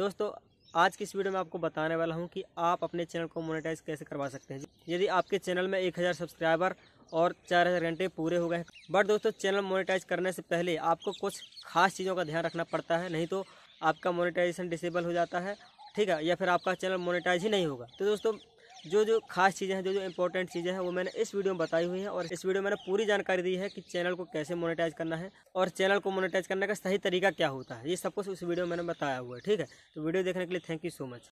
दोस्तों आज की इस वीडियो में आपको बताने वाला हूं कि आप अपने चैनल को मोनेटाइज कैसे करवा सकते हैं यदि आपके चैनल में एक हज़ार सब्सक्राइबर और चार हज़ार घंटे पूरे हो गए बट दोस्तों चैनल मोनेटाइज करने से पहले आपको कुछ खास चीज़ों का ध्यान रखना पड़ता है नहीं तो आपका मोनेटाइजेशन डिसेबल हो जाता है ठीक है या फिर आपका चैनल मोनेटाइज ही नहीं होगा तो दोस्तों जो जो खास चीज़ें हैं जो जो इंपॉर्टेंट चीज़ें हैं वो मैंने इस वीडियो में बताई हुई है और इस वीडियो में मैंने पूरी जानकारी दी है कि चैनल को कैसे मोनेटाइज करना है और चैनल को मोनेटाइज करने का सही तरीका क्या होता है ये सब कुछ उस वीडियो में मैंने बताया हुआ है ठीक है तो वीडियो देखने के लिए थैंक यू सो मच